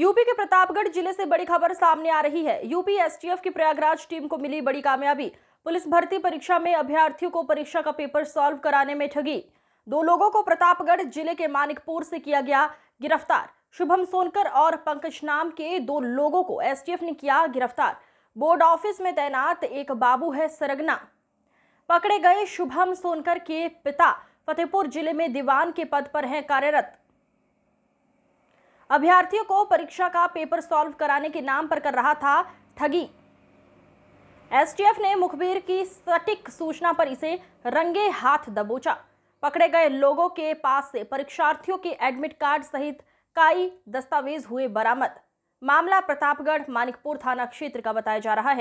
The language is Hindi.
यूपी के प्रतापगढ़ जिले से बड़ी खबर सामने आ रही है यूपी एसटीएफ की प्रयागराज टीम को मिली बड़ी कामयाबी पुलिस भर्ती परीक्षा में अभ्यर्थियों को परीक्षा का पेपर सॉल्व कराने में ठगी दो लोगों को प्रतापगढ़ जिले के मानिकपुर से किया गया गिरफ्तार शुभम सोनकर और पंकज नाम के दो लोगों को एसटीएफ ने किया गिरफ्तार बोर्ड ऑफिस में तैनात एक बाबू है सरगना पकड़े गए शुभम सोनकर के पिता फतेहपुर जिले में दीवान के पद पर हैं कार्यरत अभ्यर्थियों को परीक्षा का पेपर सॉल्व कराने के नाम पर कर रहा था ठगी एसटीएफ ने मुखबिर की सटीक सूचना पर इसे रंगे हाथ दबोचा पकड़े गए लोगों के पास से परीक्षार्थियों के एडमिट कार्ड सहित कई दस्तावेज हुए बरामद मामला प्रतापगढ़ मानिकपुर थाना क्षेत्र का बताया जा रहा है